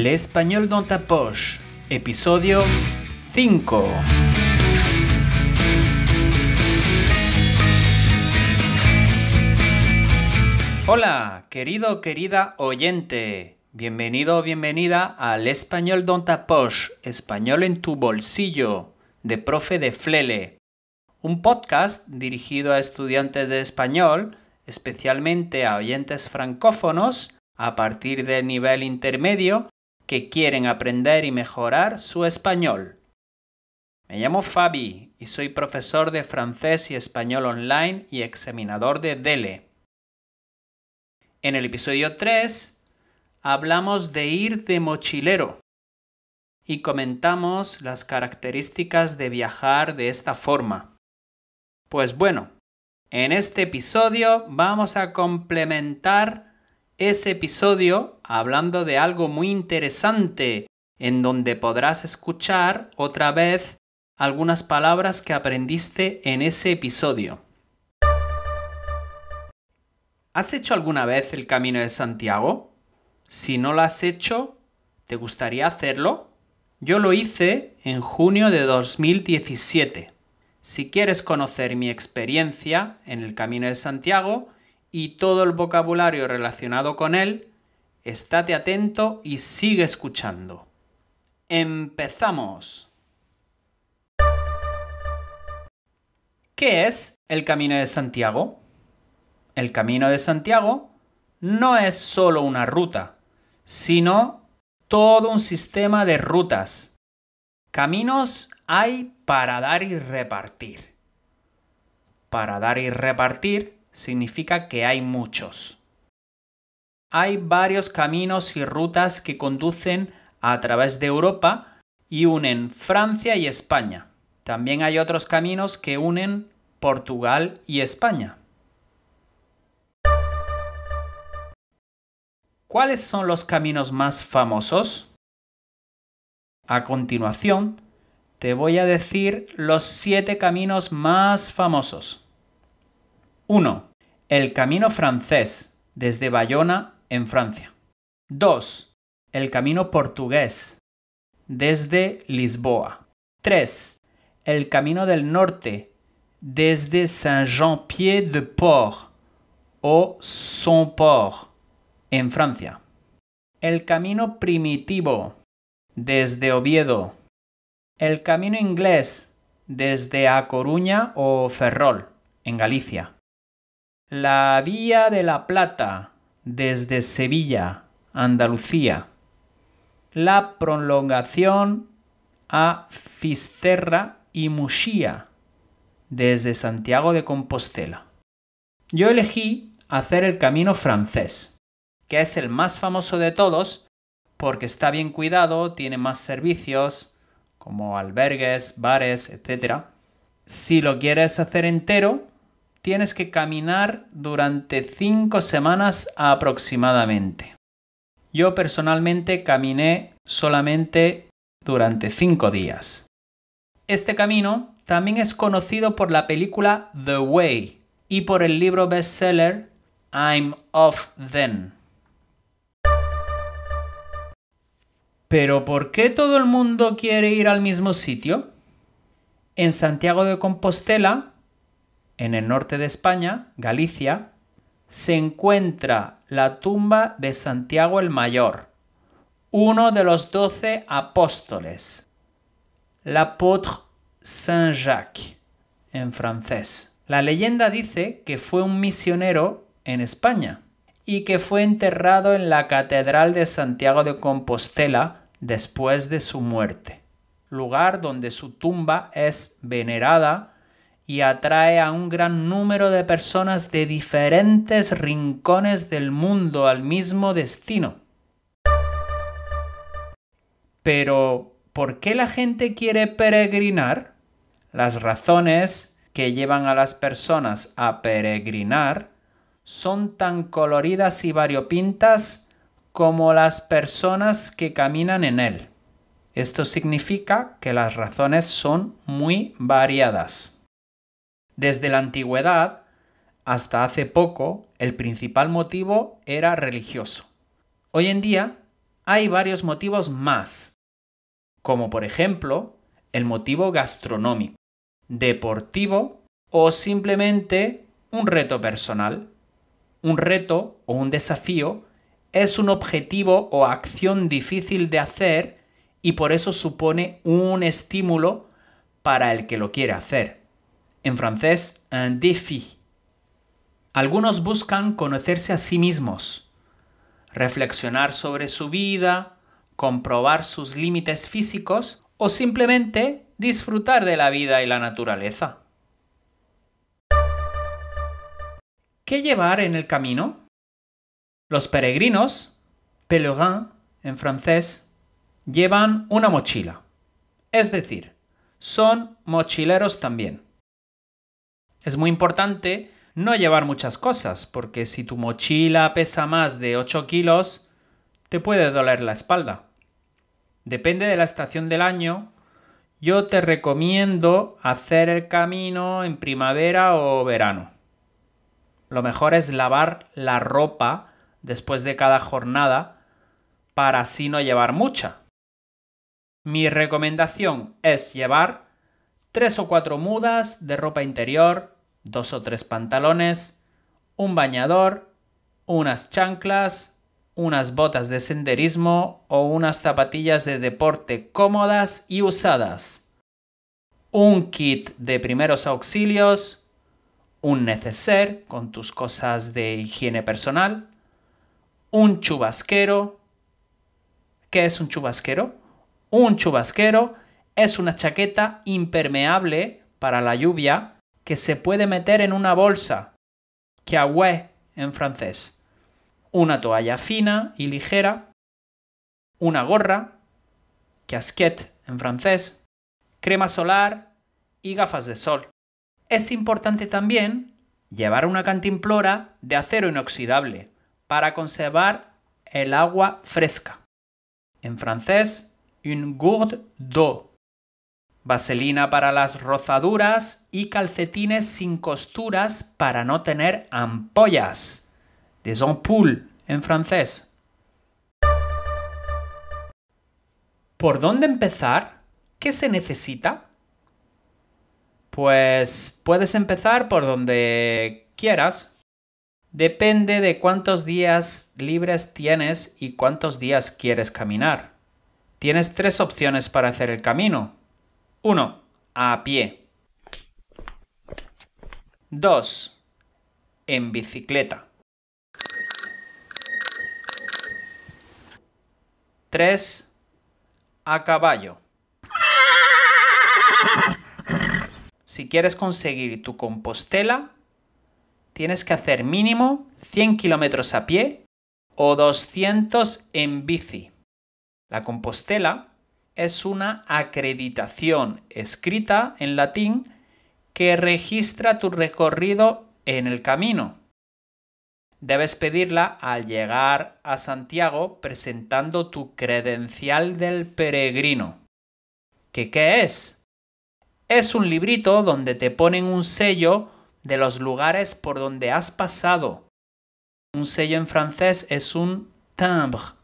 El Español ta episodio 5. Hola, querido, querida oyente. Bienvenido o bienvenida al Español Don Español en tu bolsillo, de Profe de Flele. Un podcast dirigido a estudiantes de español, especialmente a oyentes francófonos, a partir del nivel intermedio que quieren aprender y mejorar su español. Me llamo Fabi y soy profesor de francés y español online y examinador de DELE. En el episodio 3 hablamos de ir de mochilero y comentamos las características de viajar de esta forma. Pues bueno, en este episodio vamos a complementar ese episodio hablando de algo muy interesante en donde podrás escuchar otra vez algunas palabras que aprendiste en ese episodio. ¿Has hecho alguna vez el Camino de Santiago? Si no lo has hecho, ¿te gustaría hacerlo? Yo lo hice en junio de 2017. Si quieres conocer mi experiencia en el Camino de Santiago, y todo el vocabulario relacionado con él, estate atento y sigue escuchando. ¡Empezamos! ¿Qué es el Camino de Santiago? El Camino de Santiago no es solo una ruta, sino todo un sistema de rutas. Caminos hay para dar y repartir. Para dar y repartir significa que hay muchos. Hay varios caminos y rutas que conducen a través de Europa y unen Francia y España. También hay otros caminos que unen Portugal y España. ¿Cuáles son los caminos más famosos? A continuación, te voy a decir los siete caminos más famosos. 1. El Camino francés desde Bayona, en Francia. 2. El Camino portugués desde Lisboa. 3. El Camino del Norte desde Saint-Jean-Pied-de-Port o Saint-Port, en Francia. El Camino primitivo desde Oviedo. El Camino inglés desde A Coruña o Ferrol, en Galicia. La Vía de la Plata desde Sevilla, Andalucía. La prolongación a Fisterra y Muxía desde Santiago de Compostela. Yo elegí hacer el camino francés, que es el más famoso de todos porque está bien cuidado, tiene más servicios como albergues, bares, etc. Si lo quieres hacer entero, tienes que caminar durante 5 semanas aproximadamente. Yo personalmente caminé solamente durante 5 días. Este camino también es conocido por la película The Way y por el libro bestseller I'm Off Then. Pero ¿por qué todo el mundo quiere ir al mismo sitio? En Santiago de Compostela en el norte de España, Galicia, se encuentra la tumba de Santiago el Mayor, uno de los doce apóstoles, l'apôtre Saint-Jacques, en francés. La leyenda dice que fue un misionero en España y que fue enterrado en la Catedral de Santiago de Compostela después de su muerte, lugar donde su tumba es venerada y atrae a un gran número de personas de diferentes rincones del mundo al mismo destino. Pero, ¿por qué la gente quiere peregrinar? Las razones que llevan a las personas a peregrinar son tan coloridas y variopintas como las personas que caminan en él. Esto significa que las razones son muy variadas. Desde la antigüedad hasta hace poco, el principal motivo era religioso. Hoy en día hay varios motivos más, como por ejemplo el motivo gastronómico, deportivo o simplemente un reto personal. Un reto o un desafío es un objetivo o acción difícil de hacer y por eso supone un estímulo para el que lo quiere hacer en francés un défi. Algunos buscan conocerse a sí mismos, reflexionar sobre su vida, comprobar sus límites físicos o simplemente disfrutar de la vida y la naturaleza. ¿Qué llevar en el camino? Los peregrinos, pèlerins en francés, llevan una mochila. Es decir, son mochileros también. Es muy importante no llevar muchas cosas, porque si tu mochila pesa más de 8 kilos, te puede doler la espalda. Depende de la estación del año, yo te recomiendo hacer el camino en primavera o verano. Lo mejor es lavar la ropa después de cada jornada para así no llevar mucha. Mi recomendación es llevar tres o cuatro mudas de ropa interior, dos o tres pantalones, un bañador, unas chanclas, unas botas de senderismo o unas zapatillas de deporte cómodas y usadas, un kit de primeros auxilios, un neceser con tus cosas de higiene personal, un chubasquero. ¿Qué es un chubasquero? Un chubasquero es una chaqueta impermeable para la lluvia que se puede meter en una bolsa, en francés. Una toalla fina y ligera, una gorra, casquette en francés, crema solar y gafas de sol. Es importante también llevar una cantimplora de acero inoxidable para conservar el agua fresca. En francés, une gourde d'eau vaselina para las rozaduras y calcetines sin costuras para no tener ampollas. Des ampoules en francés. ¿Por dónde empezar? ¿Qué se necesita? Pues puedes empezar por donde quieras. Depende de cuántos días libres tienes y cuántos días quieres caminar. Tienes tres opciones para hacer el camino. 1. A pie. 2. En bicicleta. 3. A caballo. Si quieres conseguir tu Compostela, tienes que hacer mínimo 100 kilómetros a pie o 200 en bici. La Compostela es una acreditación escrita en latín que registra tu recorrido en el camino. Debes pedirla al llegar a Santiago presentando tu credencial del peregrino. ¿Qué qué es? Es un librito donde te ponen un sello de los lugares por donde has pasado. Un sello en francés es un timbre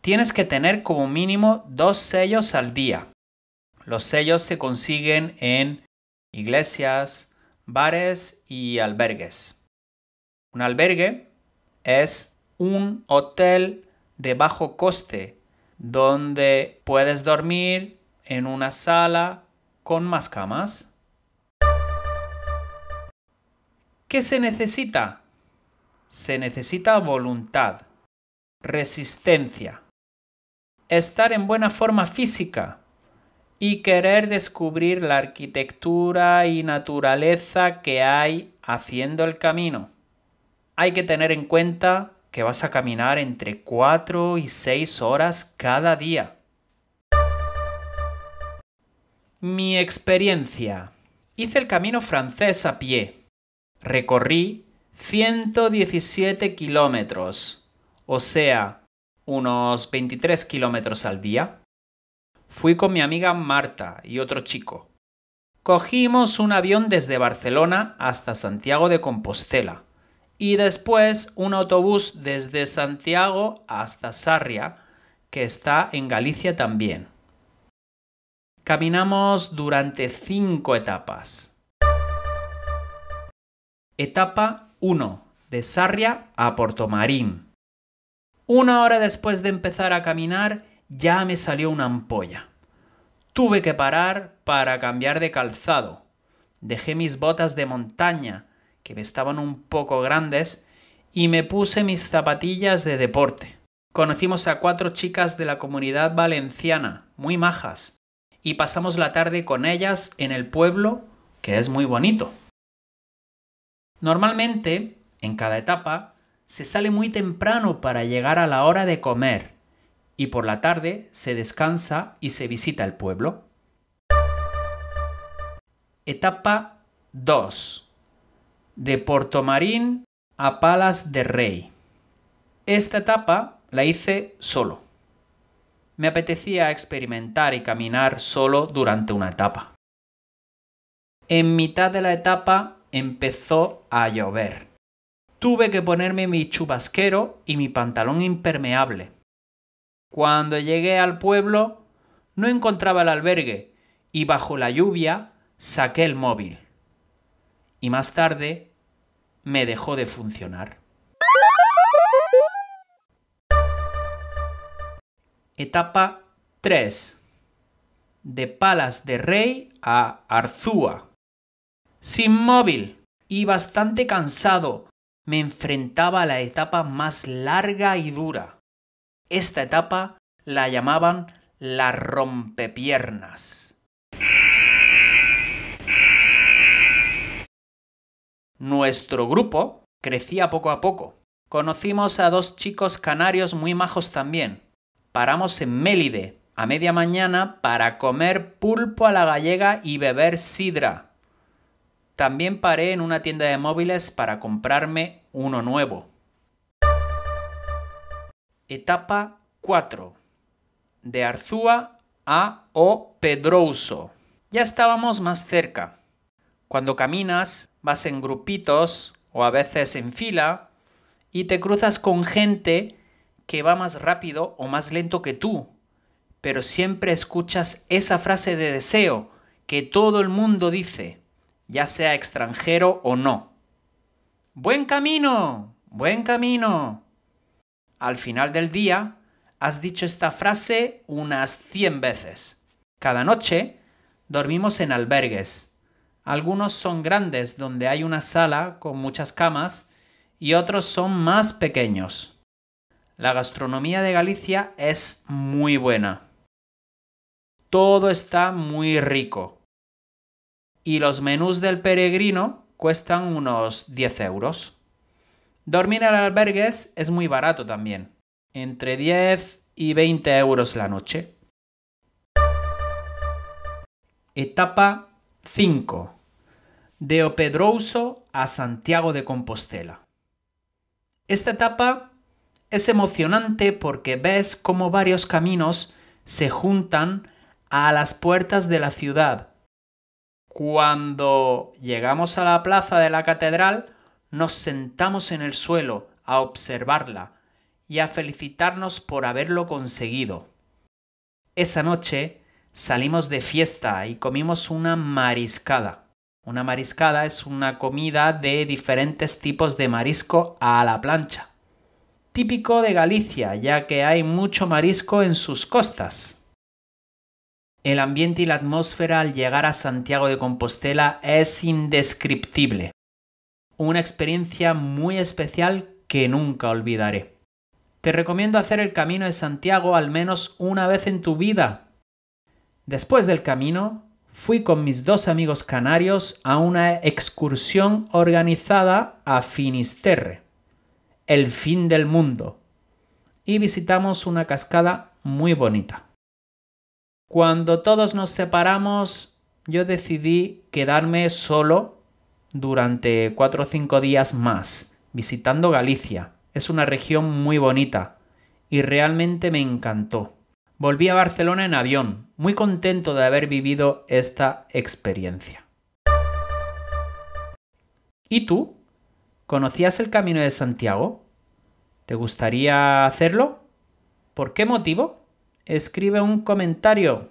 Tienes que tener como mínimo dos sellos al día. Los sellos se consiguen en iglesias, bares y albergues. Un albergue es un hotel de bajo coste donde puedes dormir en una sala con más camas. ¿Qué se necesita? Se necesita voluntad, resistencia estar en buena forma física y querer descubrir la arquitectura y naturaleza que hay haciendo el camino. Hay que tener en cuenta que vas a caminar entre 4 y 6 horas cada día. Mi experiencia. Hice el camino francés a pie. Recorrí 117 kilómetros, o sea, unos 23 kilómetros al día. Fui con mi amiga Marta y otro chico. Cogimos un avión desde Barcelona hasta Santiago de Compostela y después un autobús desde Santiago hasta Sarria, que está en Galicia también. Caminamos durante cinco etapas. Etapa 1. De Sarria a Portomarín. Una hora después de empezar a caminar ya me salió una ampolla. Tuve que parar para cambiar de calzado. Dejé mis botas de montaña, que me estaban un poco grandes, y me puse mis zapatillas de deporte. Conocimos a cuatro chicas de la comunidad valenciana, muy majas, y pasamos la tarde con ellas en el pueblo, que es muy bonito. Normalmente, en cada etapa, se sale muy temprano para llegar a la hora de comer y por la tarde se descansa y se visita el pueblo. Etapa 2. De Portomarín a Palas de Rey. Esta etapa la hice solo. Me apetecía experimentar y caminar solo durante una etapa. En mitad de la etapa empezó a llover. Tuve que ponerme mi chubasquero y mi pantalón impermeable. Cuando llegué al pueblo, no encontraba el albergue y bajo la lluvia saqué el móvil. Y más tarde me dejó de funcionar. Etapa 3. De Palas de Rey a Arzúa. Sin móvil y bastante cansado me enfrentaba a la etapa más larga y dura. Esta etapa la llamaban la rompepiernas. Nuestro grupo crecía poco a poco. Conocimos a dos chicos canarios muy majos también. Paramos en Mélide a media mañana para comer pulpo a la gallega y beber sidra. También paré en una tienda de móviles para comprarme uno nuevo. Etapa 4. De Arzúa a O Pedroso. Ya estábamos más cerca. Cuando caminas, vas en grupitos o a veces en fila y te cruzas con gente que va más rápido o más lento que tú, pero siempre escuchas esa frase de deseo que todo el mundo dice ya sea extranjero o no. Buen camino, buen camino. Al final del día, has dicho esta frase unas 100 veces. Cada noche dormimos en albergues. Algunos son grandes donde hay una sala con muchas camas y otros son más pequeños. La gastronomía de Galicia es muy buena. Todo está muy rico y los menús del peregrino cuestan unos 10 euros. Dormir en albergues es muy barato también, entre 10 y 20 euros la noche. Etapa 5. De Opedrouso a Santiago de Compostela. Esta etapa es emocionante porque ves cómo varios caminos se juntan a las puertas de la ciudad cuando llegamos a la plaza de la catedral, nos sentamos en el suelo a observarla y a felicitarnos por haberlo conseguido. Esa noche salimos de fiesta y comimos una mariscada. Una mariscada es una comida de diferentes tipos de marisco a la plancha, típico de Galicia, ya que hay mucho marisco en sus costas. El ambiente y la atmósfera al llegar a Santiago de Compostela es indescriptible. Una experiencia muy especial que nunca olvidaré. Te recomiendo hacer el Camino de Santiago al menos una vez en tu vida. Después del camino, fui con mis dos amigos canarios a una excursión organizada a Finisterre, el fin del mundo, y visitamos una cascada muy bonita. Cuando todos nos separamos, yo decidí quedarme solo durante cuatro o cinco días más, visitando Galicia. Es una región muy bonita y realmente me encantó. Volví a Barcelona en avión, muy contento de haber vivido esta experiencia. ¿Y tú? ¿Conocías el Camino de Santiago? ¿Te gustaría hacerlo? ¿Por qué motivo? escribe un comentario.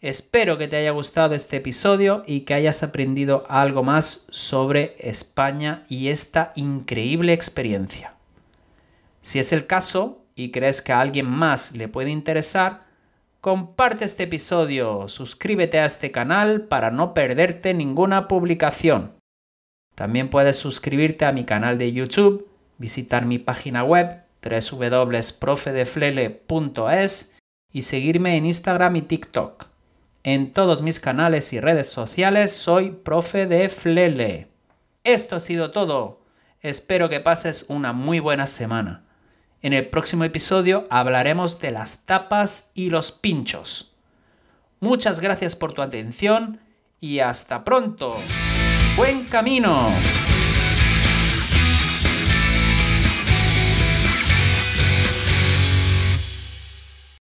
Espero que te haya gustado este episodio y que hayas aprendido algo más sobre España y esta increíble experiencia. Si es el caso y crees que a alguien más le puede interesar, comparte este episodio, suscríbete a este canal para no perderte ninguna publicación. También puedes suscribirte a mi canal de YouTube, visitar mi página web www.profedeflele.es y seguirme en Instagram y TikTok. En todos mis canales y redes sociales soy profe de Flele. Esto ha sido todo. Espero que pases una muy buena semana. En el próximo episodio hablaremos de las tapas y los pinchos. Muchas gracias por tu atención y hasta pronto. Buen camino.